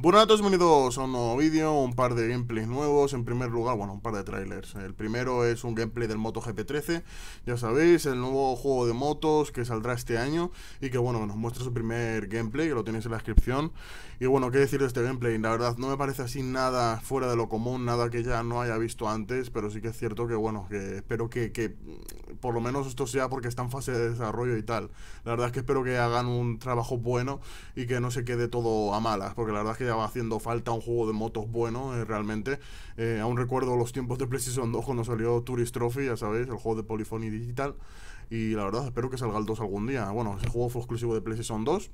Bueno, a todos bienvenidos a un nuevo vídeo, un par de gameplays nuevos, en primer lugar, bueno, un par de trailers. El primero es un gameplay del Moto GP13, ya sabéis, el nuevo juego de motos que saldrá este año y que bueno, nos muestra su primer gameplay, que lo tenéis en la descripción. Y bueno, qué decir de este gameplay, la verdad no me parece así nada fuera de lo común, nada que ya no haya visto antes, pero sí que es cierto que bueno, que espero que, que por lo menos esto sea porque está en fase de desarrollo y tal. La verdad es que espero que hagan un trabajo bueno y que no se quede todo a malas, porque la verdad es que haciendo falta un juego de motos bueno, eh, realmente. Eh, aún recuerdo los tiempos de PlayStation 2 cuando salió Tourist Trophy, ya sabéis, el juego de Polyphony Digital. Y la verdad, espero que salga el 2 algún día. Bueno, ese juego fue exclusivo de PlayStation 2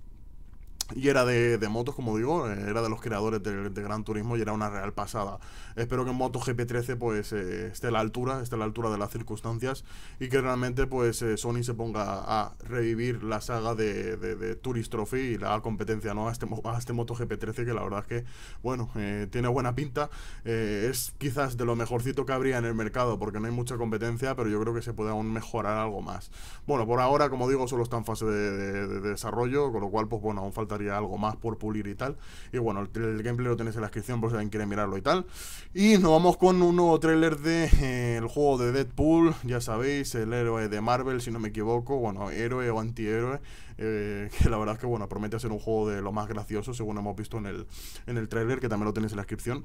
y era de, motos, como digo, eh, era de los creadores de, Gran Turismo y era una real pasada. Espero que MotoGP 13 pues eh, esté a la altura, esté a la altura de las circunstancias y que realmente pues eh, Sony se ponga a, revivir la saga de, de, Tourist Trophy y la competencia no a este, a este MotoGP 13 que la verdad es que, bueno, tiene buena pinta. es quizás de lo mejorcito que habría en el mercado porque no hay mucha competencia, pero yo creo que se puede aún mejorar algo más. Bueno, por ahora, como digo, solo está en fase de, desarrollo, con lo cual pues bueno, aún falta algo más por pulir y tal. Y bueno, el, gameplay lo tenéis en la descripción por si alguien quiere mirarlo y tal. Y nos vamos con un nuevo trailer del eh, juego de Deadpool, ya sabéis, el héroe de Marvel, si no me equivoco, bueno, héroe o antihéroe, eh, que la verdad es que bueno, promete ser un juego de lo más gracioso, según hemos visto en el, en el tráiler, que también lo tenéis en la descripción.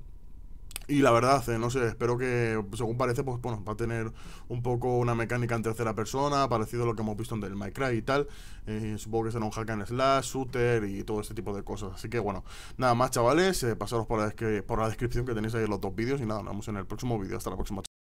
Y la verdad, eh, no sé, espero que, según parece, pues bueno, va a tener un poco una mecánica en tercera persona, parecido a lo que hemos visto en el Minecraft y tal. Eh, supongo que será un hack and slash, shooter y todo ese tipo de cosas. Así que bueno, nada más, chavales, eh, pasaros por la, por la descripción que tenéis ahí los dos vídeos y nada, nos vemos en el próximo vídeo. Hasta la próxima,